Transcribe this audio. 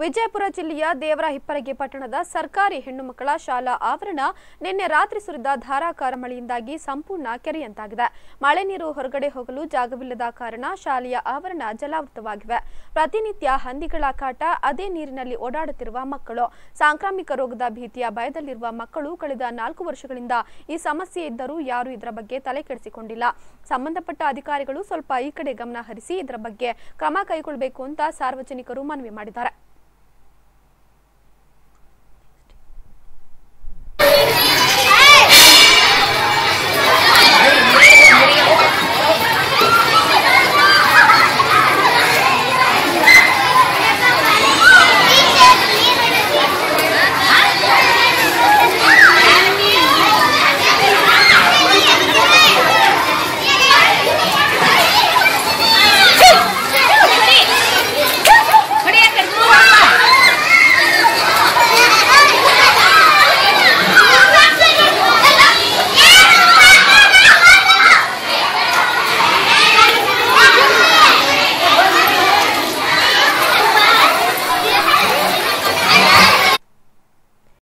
ವಿಜಯಪುರ ಜಿಲ್ಲೆಯ ದೇವರ ಹಿಪ್ಪರಗಿ ಪಟ್ಟಣದ ಸರ್ಕಾರಿ ಹೆಣ್ಣುಮಕ್ಕಳ ಶಾಲಾ ಆವರಣ ನಿನ್ನೆ ರಾತ್ರಿ ಸುರಿದ ಧಾರಾಕಾರ ಮಳೆಯಿಂದಾಗಿ ಸಂಪೂರ್ಣ ಕೆರೆಯಂತಾಗಿದೆ ಮಳೆ ನೀರು ಹೊರಗಡೆ ಹೋಗಲು ಜಾಗವಿಲ್ಲದ ಕಾರಣ ಶಾಲೆಯ ಆವರಣ ಜಲಾವೃತವಾಗಿವೆ ಪ್ರತಿನಿತ್ಯ ಹಂದಿಗಳ ಕಾಟ ಅದೇ ನೀರಿನಲ್ಲಿ ಓಡಾಡುತ್ತಿರುವ ಮಕ್ಕಳು ಸಾಂಕ್ರಾಮಿಕ ರೋಗದ ಭೀತಿಯ ಭಯದಲ್ಲಿರುವ ಮಕ್ಕಳು ಕಳೆದ ನಾಲ್ಕು ವರ್ಷಗಳಿಂದ ಈ ಸಮಸ್ಯೆ ಇದ್ದರೂ ಯಾರೂ ಇದರ ಬಗ್ಗೆ ತಲೆ ಕೆಡಿಸಿಕೊಂಡಿಲ್ಲ ಸಂಬಂಧಪಟ್ಟ ಅಧಿಕಾರಿಗಳು ಸ್ವಲ್ಪ ಈ ಕಡೆ ಗಮನ ಹರಿಸಿ ಇದರ ಬಗ್ಗೆ ಕ್ರಮ ಕೈಗೊಳ್ಳಬೇಕು ಅಂತ ಸಾರ್ವಜನಿಕರು ಮನವಿ ಮಾಡಿದ್ದಾರೆ